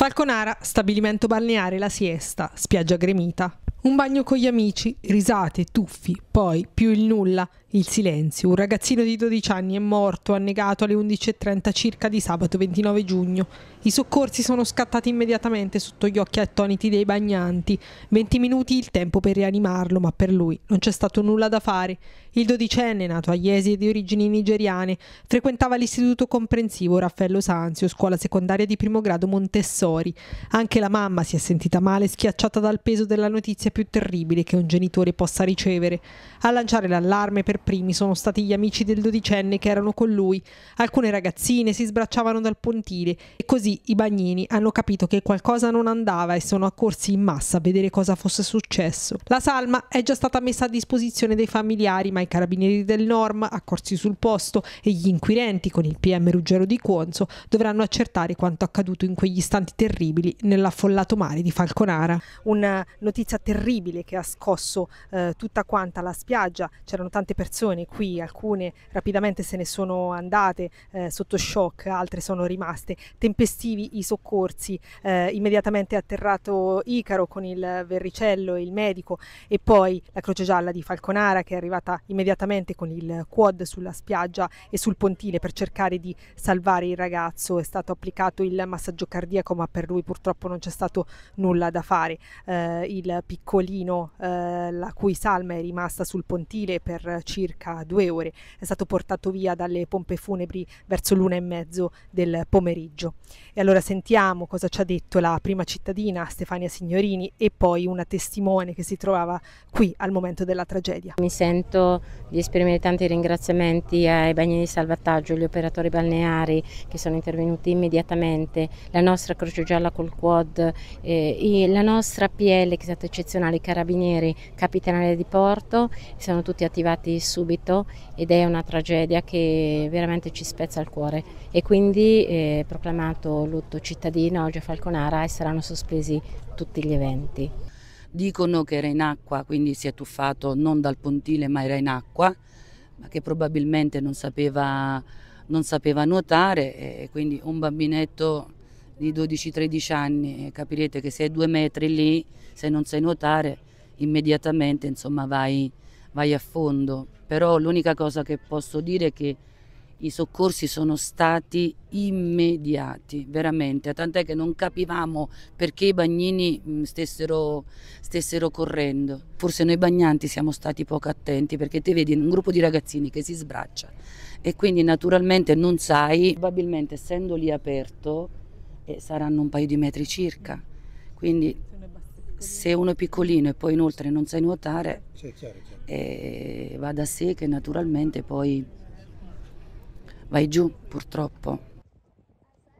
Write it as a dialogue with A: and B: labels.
A: Falconara, stabilimento balneare La Siesta, spiaggia gremita. Un bagno con gli amici, risate, tuffi, poi più il nulla, il silenzio. Un ragazzino di 12 anni è morto, annegato alle 11.30 circa di sabato 29 giugno. I soccorsi sono scattati immediatamente sotto gli occhi attoniti dei bagnanti. 20 minuti il tempo per rianimarlo, ma per lui non c'è stato nulla da fare. Il dodicenne, nato a Iesi e di origini nigeriane, frequentava l'istituto comprensivo Raffaello Sanzio, scuola secondaria di primo grado Montessori. Anche la mamma si è sentita male, schiacciata dal peso della notizia più terribile che un genitore possa ricevere. A lanciare l'allarme per primi sono stati gli amici del dodicenne che erano con lui. Alcune ragazzine si sbracciavano dal pontile e così i bagnini hanno capito che qualcosa non andava e sono accorsi in massa a vedere cosa fosse successo. La salma è già stata messa a disposizione dei familiari, ma i carabinieri del Norm, accorsi sul posto, e gli inquirenti con il PM Ruggero di Cuonzo dovranno accertare quanto accaduto in quegli istanti terribili nell'affollato mare di Falconara. Una notizia terribile terribile che ha scosso eh, tutta quanta la spiaggia. C'erano tante persone qui, alcune rapidamente se ne sono andate eh, sotto shock, altre sono rimaste. Tempestivi i soccorsi, eh, immediatamente atterrato Icaro con il verricello il medico e poi la Croce Gialla di Falconara che è arrivata immediatamente con il quad sulla spiaggia e sul pontile per cercare di salvare il ragazzo. È stato applicato il massaggio cardiaco ma per lui purtroppo non c'è stato nulla da fare. Eh, il piccolo piccolino, eh, la cui salma è rimasta sul pontile per circa due ore, è stato portato via dalle pompe funebri verso l'una e mezzo del pomeriggio. E allora sentiamo cosa ci ha detto la prima cittadina Stefania Signorini e poi una testimone
B: che si trovava qui al momento della tragedia. Mi sento di esprimere tanti ringraziamenti ai bagni di salvataggio, agli operatori balneari che sono intervenuti immediatamente, la nostra Croce Gialla col Quad, eh, la nostra PL che è stata eccezionale nazionali carabinieri capitanale di porto, sono tutti attivati subito ed è una tragedia che veramente ci spezza il cuore e quindi è eh, proclamato lutto cittadino oggi a Falconara e saranno sospesi tutti gli eventi.
C: Dicono che era in acqua, quindi si è tuffato non dal pontile ma era in acqua, ma che probabilmente non sapeva, non sapeva nuotare e quindi un bambinetto di 12-13 anni, capirete che se hai due metri lì, se non sai nuotare, immediatamente insomma vai, vai a fondo. Però l'unica cosa che posso dire è che i soccorsi sono stati immediati, veramente, tant'è che non capivamo perché i bagnini stessero, stessero, correndo. Forse noi bagnanti siamo stati poco attenti perché ti vedi un gruppo di ragazzini che si sbraccia e quindi naturalmente non sai, probabilmente essendo lì aperto e saranno un paio di metri circa. Quindi se uno è piccolino e poi inoltre non sai nuotare, sì, chiaro, chiaro. Eh, va da sé che naturalmente poi vai giù purtroppo.